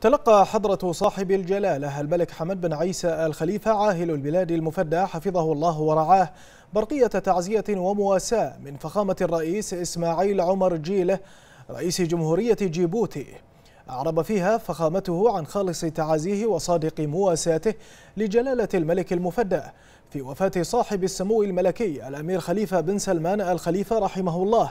تلقى حضرة صاحب الجلالة الملك حمد بن عيسى الخليفة عاهل البلاد المفدى حفظه الله ورعاه برقية تعزية ومواساة من فخامة الرئيس إسماعيل عمر جيله رئيس جمهورية جيبوتي أعرب فيها فخامته عن خالص تعازيه وصادق مواساته لجلالة الملك المفدى في وفاة صاحب السمو الملكي الأمير خليفة بن سلمان الخليفة رحمه الله